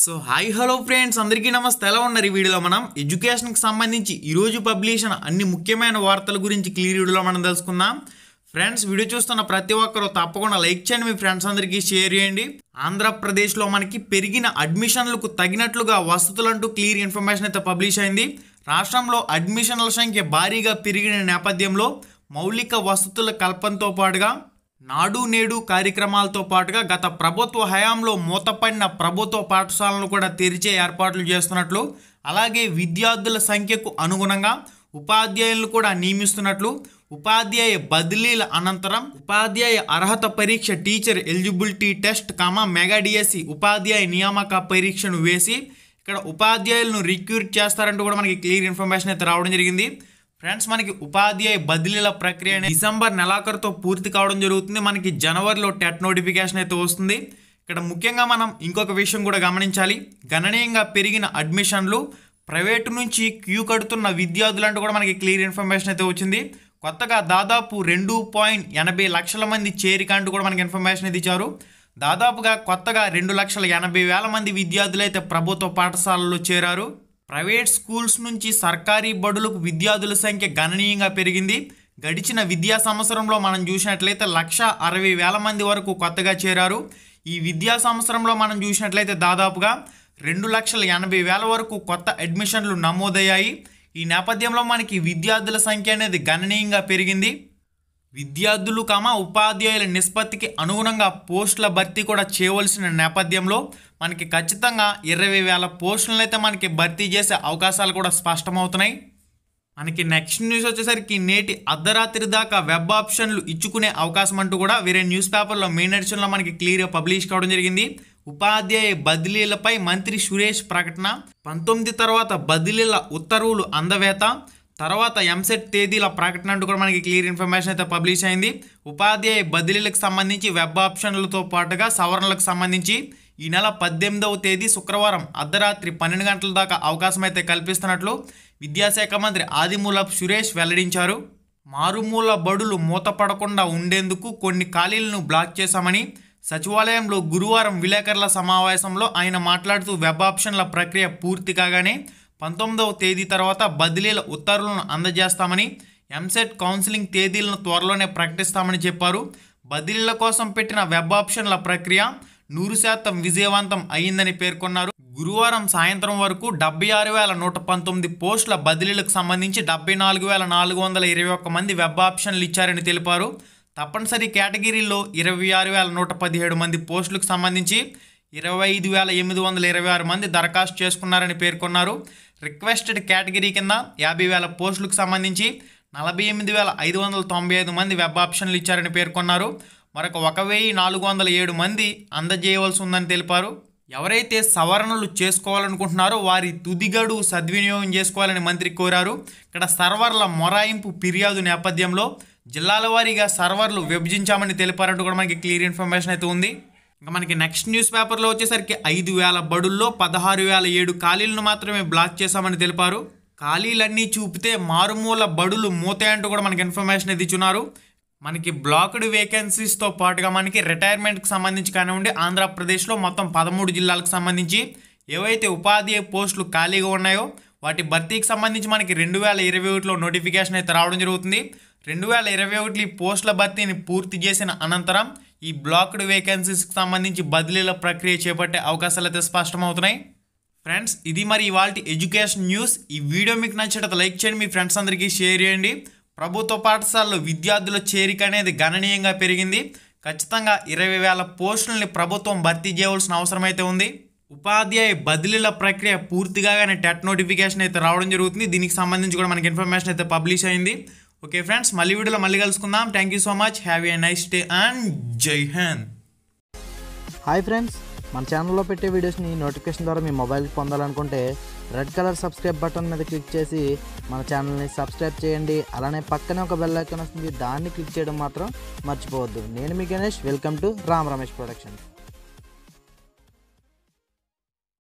so hi hello friends అందరికీ నమస్తే ఎలా ఉన్నారు ఈ వీడియోలో మనం ఎడ్యుకేషన్కి సంబంధించి ఈరోజు పబ్లిష్ అయిన అన్ని ముఖ్యమైన వార్తల గురించి క్లియర్ వీడియోలో మనం తెలుసుకుందాం ఫ్రెండ్స్ వీడియో చూస్తున్న ప్రతి ఒక్కరూ తప్పకుండా లైక్ చేయండి మీ ఫ్రెండ్స్ అందరికీ షేర్ చేయండి ఆంధ్రప్రదేశ్లో మనకి పెరిగిన అడ్మిషన్లకు తగినట్లుగా వసతులంటూ క్లియర్ ఇన్ఫర్మేషన్ అయితే పబ్లిష్ అయింది రాష్ట్రంలో అడ్మిషన్ల సంఖ్య భారీగా పెరిగిన నేపథ్యంలో మౌలిక వసతుల కల్పనతో పాటుగా నాడు నేడు కార్యక్రమాలతో పాటుగా గత ప్రభుత్వ హయాంలో మూతపడిన ప్రభుత్వ పాఠశాలను కూడా తెరిచే ఏర్పాట్లు చేస్తున్నట్లు అలాగే విద్యార్థుల సంఖ్యకు అనుగుణంగా ఉపాధ్యాయులను కూడా నియమిస్తున్నట్లు ఉపాధ్యాయ బదిలీల అనంతరం ఉపాధ్యాయ అర్హత పరీక్ష టీచర్ ఎలిజిబిలిటీ టెస్ట్ కామ మెగాడిఎస్సి ఉపాధ్యాయ నియామక పరీక్షను వేసి ఇక్కడ ఉపాధ్యాయులను రిక్రూట్ చేస్తారంటూ కూడా మనకి క్లియర్ ఇన్ఫర్మేషన్ అయితే రావడం జరిగింది ఫ్రెండ్స్ మనకి ఉపాధ్యాయ బదిలీల ప్రక్రియ డిసెంబర్ నెలాఖరుతో పూర్తి కావడం జరుగుతుంది మనకి జనవరిలో టెట్ నోటిఫికేషన్ అయితే వస్తుంది ఇక్కడ ముఖ్యంగా మనం ఇంకొక విషయం కూడా గమనించాలి గణనీయంగా పెరిగిన అడ్మిషన్లు ప్రైవేటు నుంచి క్యూ కడుతున్న విద్యార్థులంటూ కూడా మనకి క్లియర్ ఇన్ఫర్మేషన్ అయితే వచ్చింది కొత్తగా దాదాపు రెండు పాయింట్ ఎనభై లక్షల మంది చేరిక అంటూ కూడా మనకి ఇన్ఫర్మేషన్ అయితే ఇచ్చారు దాదాపుగా కొత్తగా రెండు లక్షల ఎనభై వేల మంది విద్యార్థులు అయితే ప్రభుత్వ పాఠశాలలో చేరారు ప్రైవేట్ స్కూల్స్ నుంచి సర్కారీ బడులకు విద్యార్థుల సంఖ్య గణనీయంగా పెరిగింది గడిచిన విద్యా సంవత్సరంలో మనం చూసినట్లయితే లక్ష అరవై వేల మంది వరకు కొత్తగా చేరారు ఈ విద్యా సంవత్సరంలో మనం చూసినట్లయితే దాదాపుగా రెండు లక్షల ఎనభై వేల వరకు కొత్త అడ్మిషన్లు నమోదయ్యాయి ఈ నేపథ్యంలో మనకి విద్యార్థుల సంఖ్య అనేది గణనీయంగా పెరిగింది విద్యార్థులు కామ ఉపాధ్యాయుల నిష్పత్తికి అనుగుణంగా పోస్టుల భర్తీ కూడా చేయవలసిన నేపథ్యంలో మనకి ఖచ్చితంగా ఇరవై వేల పోస్టులను అయితే మనకి భర్తీ చేసే అవకాశాలు కూడా స్పష్టమవుతున్నాయి మనకి నెక్స్ట్ న్యూస్ వచ్చేసరికి నేటి అర్ధరాత్రి దాకా వెబ్ ఆప్షన్లు ఇచ్చుకునే అవకాశం అంటూ కూడా వేరే న్యూస్ పేపర్లో మెయిన్ ఎడిషన్లో మనకి క్లియర్గా పబ్లిష్ కావడం జరిగింది ఉపాధ్యాయ బదిలీలపై మంత్రి సురేష్ ప్రకటన పంతొమ్మిది తర్వాత బదిలీల ఉత్తర్వులు అందవేత తర్వాత ఎంసెట్ తేదీల ప్రకటన అంటూ కూడా మనకి క్లియర్ ఇన్ఫర్మేషన్ అయితే పబ్లిష్ అయింది ఉపాధ్యాయ బదిలీలకు సంబంధించి వెబ్ ఆప్షన్లతో పాటుగా సవరణలకు సంబంధించి ఈ నెల పద్దెనిమిదవ తేదీ శుక్రవారం అర్ధరాత్రి పన్నెండు గంటల దాకా అవకాశం అయితే కల్పిస్తున్నట్లు విద్యాశాఖ మంత్రి ఆదిమూలపు సురేష్ వెల్లడించారు మారుమూల బడులు మూతపడకుండా ఉండేందుకు కొన్ని ఖాళీలను బ్లాక్ చేశామని సచివాలయంలో గురువారం విలేకరుల సమావేశంలో ఆయన మాట్లాడుతూ వెబ్ ఆప్షన్ల ప్రక్రియ పూర్తి కాగానే పంతొమ్మిదవ తేదీ తర్వాత బదిలీల ఉత్తర్వులను అందజేస్తామని ఎంసెట్ కౌన్సిలింగ్ తేదీలను త్వరలోనే ప్రకటిస్తామని చెప్పారు బదిలీల కోసం పెట్టిన వెబ్ ఆప్షన్ల ప్రక్రియ నూరు శాతం విజయవంతం అయిందని పేర్కొన్నారు గురువారం సాయంత్రం వరకు డెబ్బై ఆరు వేల నూట పంతొమ్మిది పోస్టుల బదిలీలకు సంబంధించి డెబ్బై నాలుగు వేల నాలుగు వందల ఇరవై ఒక్క మంది వెబ్ ఆప్షన్లు ఇచ్చారని తెలిపారు తప్పనిసరి కేటగిరీలో ఇరవై ఆరు వేల నూట పదిహేడు మంది పోస్టులకు సంబంధించి ఇరవై ఐదు వేల ఎనిమిది వందల ఇరవై ఆరు మంది దరఖాస్తు చేసుకున్నారని పేర్కొన్నారు రిక్వెస్టెడ్ కేటగిరీ కింద యాభై వేల పోస్టులకు సంబంధించి నలభై ఎనిమిది వేల ఐదు వందల తొంభై ఐదు మంది వెబ్ ఆప్షన్లు ఇచ్చారని పేర్కొన్నారు మరొక ఒక వెయ్యి నాలుగు వందల ఏడు మంది అందజేయవలసి ఉందని తెలిపారు ఎవరైతే సవరణలు చేసుకోవాలనుకుంటున్నారో వారి తుది గడువు సద్వినియోగం చేసుకోవాలని మంత్రి కోరారు ఇక్కడ సర్వర్ల మొరాయింపు ఫిర్యాదు నేపథ్యంలో జిల్లాల వారీగా సర్వర్లు విభజించామని తెలిపారంటూ కూడా మనకి క్లియర్ ఇన్ఫర్మేషన్ అయితే ఉంది ఇంకా మనకి నెక్స్ట్ న్యూస్ పేపర్లో వచ్చేసరికి ఐదు వేల బడుల్లో పదహారు వేల ఏడు ఖాళీలను మాత్రమే బ్లాక్ చేశామని తెలిపారు ఖాళీలన్నీ చూపితే మారుమూల బడులు మూతాయి అంటూ కూడా మనకి ఇన్ఫర్మేషన్ అయితే ఇచ్చున్నారు మనకి బ్లాక్డ్ వేకెన్సీస్తో పాటుగా మనకి రిటైర్మెంట్కి సంబంధించి కానివ్వండి ఆంధ్రప్రదేశ్లో మొత్తం పదమూడు జిల్లాలకు సంబంధించి ఏవైతే ఉపాధి పోస్టులు ఖాళీగా ఉన్నాయో వాటి భర్తీకి సంబంధించి మనకి రెండు వేల ఇరవై ఒకటిలో నోటిఫికేషన్ అయితే రావడం జరుగుతుంది రెండు వేల ఇరవై ఒకటి పోస్టుల భర్తీని పూర్తి చేసిన అనంతరం ఈ బ్లాక్డ్ వేకెన్సీస్కి సంబంధించి బదిలీల ప్రక్రియ చేపట్టే అవకాశాలు అయితే స్పష్టమవుతున్నాయి ఫ్రెండ్స్ ఇది మరి ఇవాళ ఎడ్యుకేషన్ న్యూస్ ఈ వీడియో మీకు నచ్చినట్టు లైక్ చేయండి మీ ఫ్రెండ్స్ అందరికీ షేర్ చేయండి ప్రభుత్వ పాఠశాలలో విద్యార్థుల చేరిక అనేది గణనీయంగా పెరిగింది ఖచ్చితంగా ఇరవై వేల పోస్టులని ప్రభుత్వం భర్తీ చేయవలసిన అవసరం అయితే ఉంది ఉపాధ్యాయ బదిలీల ప్రక్రియ పూర్తిగా టెట్ నోటిఫికేషన్ అయితే రావడం జరుగుతుంది దీనికి సంబంధించి కూడా మనకి ఇన్ఫర్మేషన్ అయితే పబ్లిష్ అయింది ఓకే ఫ్రెండ్స్ మళ్ళీ వీడియోలో మళ్ళీ కలుసుకుందాం thank you so much have a nice day and Jai Hind hi friends మన ఛానల్లో పెట్టే వీడియోస్ని నోటిఫికేషన్ ద్వారా మీ మొబైల్కి పొందాలనుకుంటే రెడ్ కలర్ సబ్స్క్రైబ్ బటన్ మీద క్లిక్ చేసి మన ఛానల్ని సబ్స్క్రైబ్ చేయండి అలానే పక్కనే ఒక బెల్ ఐకాన్ వస్తుంది దాన్ని క్లిక్ చేయడం మాత్రం మర్చిపోవద్దు నేను మీ Ganesh welcome to Ram Ramesh productions